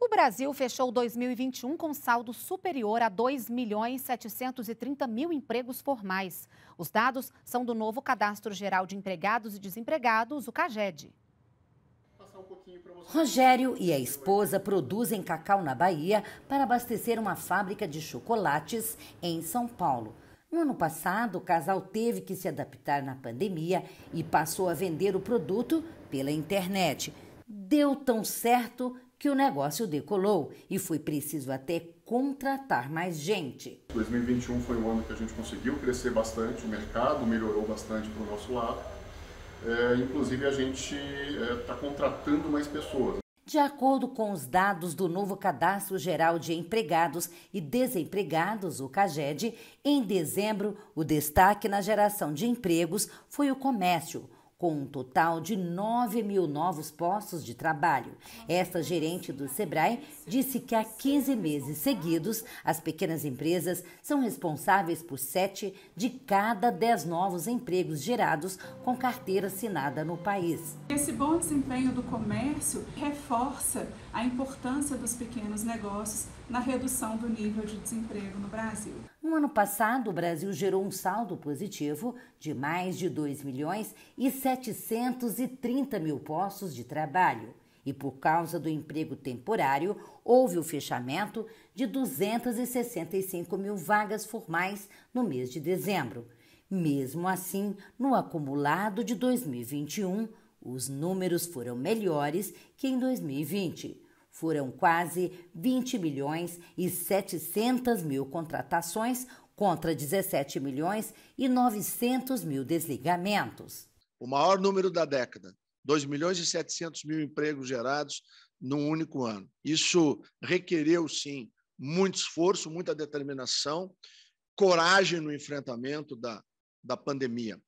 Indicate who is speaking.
Speaker 1: O Brasil fechou 2021 com saldo superior a 2 milhões 730 mil empregos formais. Os dados são do novo Cadastro Geral de Empregados e Desempregados, o CAGED. Rogério e a esposa produzem cacau na Bahia para abastecer uma fábrica de chocolates em São Paulo. No ano passado, o casal teve que se adaptar na pandemia e passou a vender o produto pela internet. Deu tão certo que o negócio decolou e foi preciso até contratar mais gente. 2021 foi um ano que a gente conseguiu crescer bastante, o mercado melhorou bastante para o nosso lado. É, inclusive, a gente está é, tá contratando mais pessoas. De acordo com os dados do novo Cadastro Geral de Empregados e Desempregados, o CAGED, em dezembro, o destaque na geração de empregos foi o comércio com um total de 9 mil novos postos de trabalho. Esta gerente do Sebrae disse que há 15 meses seguidos, as pequenas empresas são responsáveis por 7 de cada 10 novos empregos gerados com carteira assinada no país. Esse bom desempenho do comércio reforça a importância dos pequenos negócios na redução do nível de desemprego no Brasil. No ano passado, o Brasil gerou um saldo positivo de mais de 2 milhões e 730 mil postos de trabalho e, por causa do emprego temporário, houve o fechamento de 265 mil vagas formais no mês de dezembro. Mesmo assim, no acumulado de 2021, os números foram melhores que em 2020. Foram quase 20 milhões e 700 mil contratações contra 17 milhões e 900 mil desligamentos o maior número da década. 2 milhões e 700 mil empregos gerados num único ano. Isso requereu, sim, muito esforço, muita determinação, coragem no enfrentamento da, da pandemia.